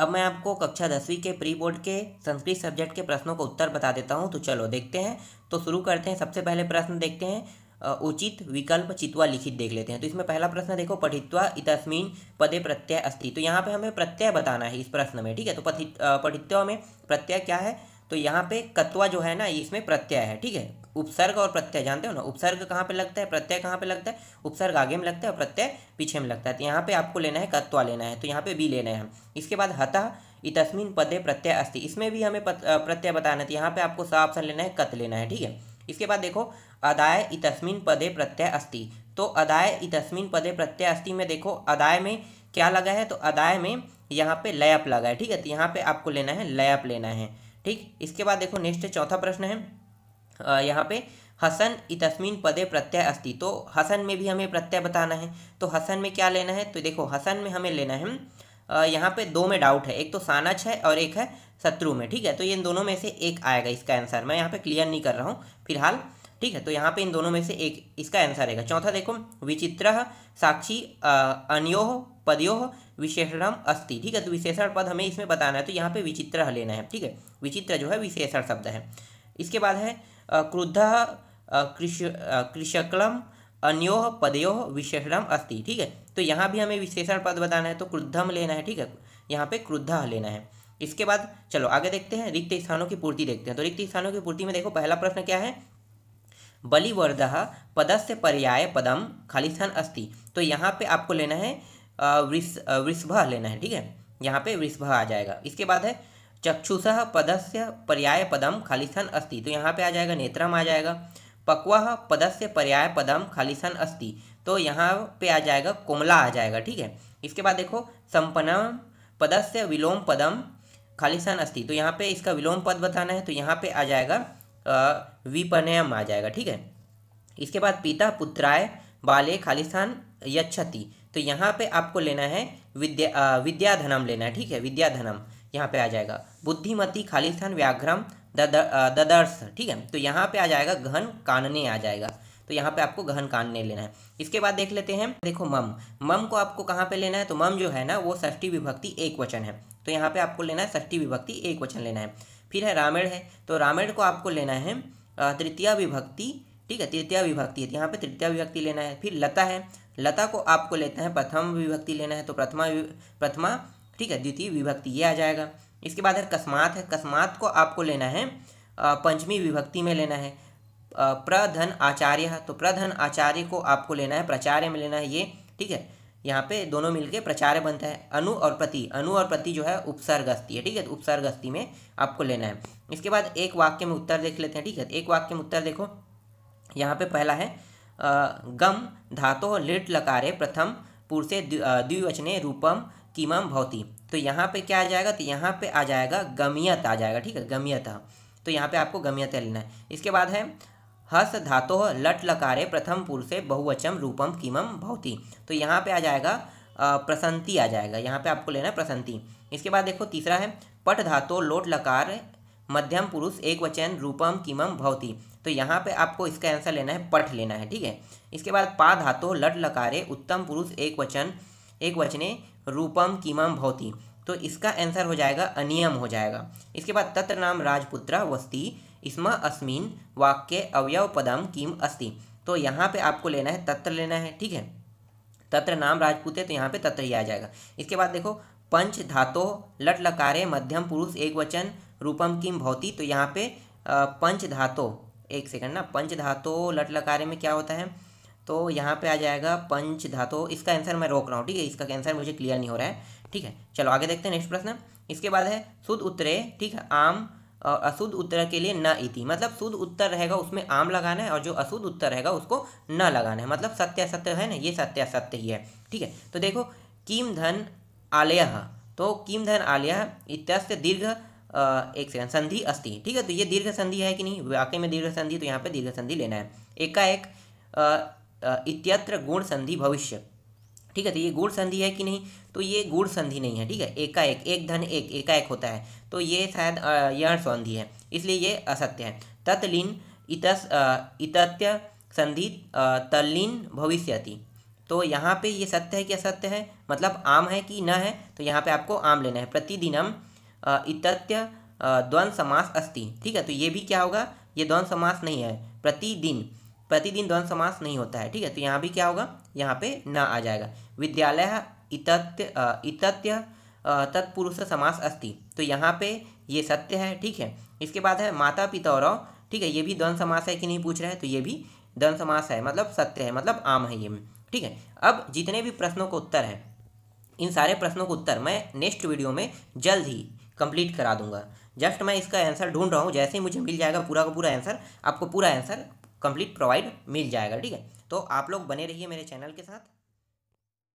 अब मैं आपको कक्षा दसवीं के प्री बोर्ड के संस्कृत सब्जेक्ट के प्रश्नों का उत्तर बता देता हूँ तो चलो देखते हैं तो शुरू करते हैं सबसे पहले प्रश्न देखते हैं उचित विकल्प चित्वा लिखित देख लेते हैं तो इसमें पहला प्रश्न देखो पठित्वा इतस्मिन पदे प्रत्यय अस्ति तो यहाँ पे हमें प्रत्यय बताना है इस प्रश्न में ठीक है तो पठित पठित्वा में प्रत्यय क्या है तो यहाँ पे कत्वा जो है ना इसमें प्रत्यय है ठीक है उपसर्ग और प्रत्यय जानते हो ना उपसर्ग कहाँ पे लगता है प्रत्यय कहाँ पे लगता है उपसर्ग आगे में लगता है और प्रत्यय पीछे में लगता है तो यहाँ पे आपको लेना है कत्वा लेना है तो यहाँ पे बी लेना है इसके बाद हतः इतस्मिन पदे प्रत्यय अस्ति इसमें भी हमें प्रत्यय बताना है तो यहाँ पे आपको सा ऑप्शन लेना है कत लेना है ठीक है इसके बाद देखो अदाय इतस्मिन पदे प्रत्यय अस्ति तो अदाय इतस्मिन पदे प्रत्यय अस्ति में देखो अदाय में क्या लगा है तो अदाय में यहाँ पे लयप लगा है ठीक है तो यहाँ पे आपको लेना है लयप लेना है ठीक इसके बाद देखो नेक्स्ट चौथा प्रश्न है यहाँ पे हसन इतस्मिन पदे प्रत्यय अस्ति तो हसन में भी हमें प्रत्यय बताना है तो हसन में क्या लेना है तो देखो हसन में हमें लेना है यहाँ पे दो में डाउट है एक तो सानच है और एक है शत्रु में ठीक है तो ये इन दोनों में से एक आएगा इसका आंसर मैं यहाँ पे क्लियर नहीं कर रहा हूँ फिलहाल ठीक है तो यहाँ पे इन दोनों में से एक इसका आंसर आएगा चौथा देखो विचित्र साक्षी अन्यो पदयो विशेषणम अस्ति ठीक है तो विशेषण पद हमें इसमें बताना है तो यहाँ पे विचित्र लेना है ठीक है विचित्र जो है विशेषण शब्द है इसके बाद है क्रुद्ध कृष कृषकलम अन्यो पदयो विशेषण अस्ति ठीक है तो यहाँ भी हमें विशेषण पद बताना है तो क्रुद्धम लेना है ठीक है यहाँ पे क्रुद्ध लेना है इसके बाद चलो आगे देखते हैं रिक्त स्थानों की पूर्ति देखते हैं तो रिक्त स्थानों की पूर्ति में देखो पहला प्रश्न क्या है बलिवर्ध पदस्य पर्याय पदम खाली स्थान अस्थि तो यहाँ पे आपको लेना है वृष वृषभ लेना है ठीक है यहाँ पे वृषभ आ जाएगा इसके बाद है चक्षुष पदस्य पर्याय पदम खालिस्थान अस्ति तो यहाँ पे आ जाएगा नेत्रम आ जाएगा पक्वा पदस्य पर्याय पदम खालिस्थान अस्ति तो यहाँ पे आ जाएगा कोमला आ जाएगा ठीक है इसके बाद देखो संपन्नम पदस्य विलोम पदम खालिस्थान अस्ति तो यहाँ पे इसका विलोम पद बताना है तो यहाँ पे आ जाएगा विपनयम आ जाएगा ठीक है इसके बाद पिता पुत्राय बाले खालिस्थान यक्षति तो यहाँ पे आपको लेना है विद्या विद्याधनम लेना है ठीक है विद्याधनम यहाँ पे आ जाएगा बुद्धिमती खालिस्थान व्याघ्रम ददर्श ठीक है तो यहाँ पे आ जाएगा गहन कानने आ जाएगा तो यहाँ पे आपको गहन कानने लेना है इसके बाद देख लेते हैं देखो मम मम को आपको कहाँ पे लेना है तो मम जो है ना वो षष्ठी विभक्ति एक वचन है तो यहाँ पे आपको लेना है षष्ठी विभक्ति एक वचन लेना है फिर है रामेण है तो रामेण को आपको लेना है तृतीय विभक्ति ठीक है तृतीय विभक्ति है तो यहाँ पे तृतीय विभक्ति लेना है फिर लता है लता को आपको लेते है प्रथम विभक्ति लेना है तो प्रथमा प्रथमा ठीक है द्वितीय विभक्ति ये आ जाएगा इसके बाद है कस्मात है कस्मात को आपको लेना है पंचमी विभक्ति में लेना है प्रधन आचार्य है तो प्रधन आचार्य को आपको लेना है प्राचार्य में लेना है ये ठीक है यहाँ पे दोनों मिलके प्रचार्य बनता है अनु और प्रति अनु और प्रति जो है उपसर्ग अस्थि है ठीक है तो उपसर्ग अस्थि में आपको लेना है इसके बाद एक वाक्य में उत्तर देख लेते हैं ठीक है तो एक वाक्य में उत्तर देखो यहाँ पे पहला है गम धातो लिट लकारे प्रथम पुरुषे द्विवचने रूपम किमम भौती तो यहाँ पे क्या आ जाएगा तो यहाँ पे आ जाएगा गमियत आ जाएगा ठीक है गमियत तो यहाँ पे आपको गमियत लेना है इसके बाद है हस धातो लट लकारे प्रथम पुरुषे बहुवचम रूपम किमम भौती तो यहाँ पे आ जाएगा प्रसंति आ जाएगा यहाँ पे आपको लेना है प्रसंति इसके बाद देखो तीसरा है पट धातो लोट लकार मध्यम पुरुष एक वचन रूपम किमम भवती तो यहाँ पे आपको इसका आंसर लेना है पठ लेना है ठीक है इसके बाद पा धातो लट लकारे उत्तम पुरुष एक वचन एक वचने रूपम किमम भौति तो इसका आंसर हो जाएगा अनियम हो जाएगा इसके बाद तत्र नाम राजपुत्रा वस्ती इसमें अस्मिन वाक्य अवयव पदम किम अस्ति तो यहाँ पे आपको लेना है तत्र लेना है ठीक है तत्र नाम राजपूत है तो यहाँ पे तत्र ही आ जाएगा इसके बाद देखो पंच धातो लट लकारे मध्यम पुरुष एक वचन रूपम किम भौति तो यहाँ पे पंच धातो एक सेकंड ना पंच धातो लट लकारे में क्या होता है तो यहाँ पे आ जाएगा पंच धातु इसका आंसर मैं रोक रहा हूँ ठीक है इसका आंसर मुझे क्लियर नहीं हो रहा है ठीक है चलो आगे देखते हैं नेक्स्ट प्रश्न इसके बाद है शुद्ध उत्तरे ठीक है आम और अशुद्ध उत्तर के लिए न इति मतलब शुद्ध उत्तर रहेगा उसमें आम लगाना है और जो अशुद्ध उत्तर रहेगा उसको न लगाना है मतलब सत्य असत्य है ना ये सत्य असत्य ही है ठीक है तो देखो किम धन आलय तो किम धन आलय इत्यस्य दीर्घ एक सेकंड संधि अस्थि ठीक है तो ये दीर्घ संधि है कि नहीं वाकई में दीर्घ संधि तो यहाँ पे दीर्घ संधि लेना है एकाएक एक, इत्यत्र गुण संधि भविष्य ठीक है तो ये गुण संधि है कि नहीं तो ये गुण संधि नहीं है ठीक है एकाएक एक धन एक एकाएक होता है तो ये शायद यह संधि है इसलिए ये असत्य है तत्लीन इतस इतत्य संधि तल्लीन भविष्यति तो यहाँ पे ये सत्य है कि असत्य है मतलब आम है कि न है तो यहाँ पे आपको आम लेना है प्रतिदिनम इतत्य द्वंद समास अस्ति ठीक है तो ये भी क्या होगा ये द्वंद समास नहीं है प्रतिदिन प्रतिदिन द्वंद समास नहीं होता है ठीक है तो यहाँ भी क्या होगा यहाँ पे ना आ जाएगा विद्यालय इतत्य इतत्य तत्पुरुष समास अस्ति तो यहाँ पे ये सत्य है ठीक है इसके बाद है माता पिता और ठीक है ये भी द्वंद समास है कि नहीं पूछ रहे हैं तो ये भी द्वंद समास है मतलब सत्य है मतलब आम है ये ठीक है अब जितने भी प्रश्नों को उत्तर है इन सारे प्रश्नों को उत्तर मैं नेक्स्ट वीडियो में जल्द ही कंप्लीट करा दूंगा जस्ट मैं इसका आंसर ढूंढ रहा हूँ जैसे ही मुझे मिल जाएगा पूरा का पूरा आंसर आपको पूरा आंसर कंप्लीट प्रोवाइड मिल जाएगा ठीक है तो आप लोग बने रहिए मेरे चैनल के साथ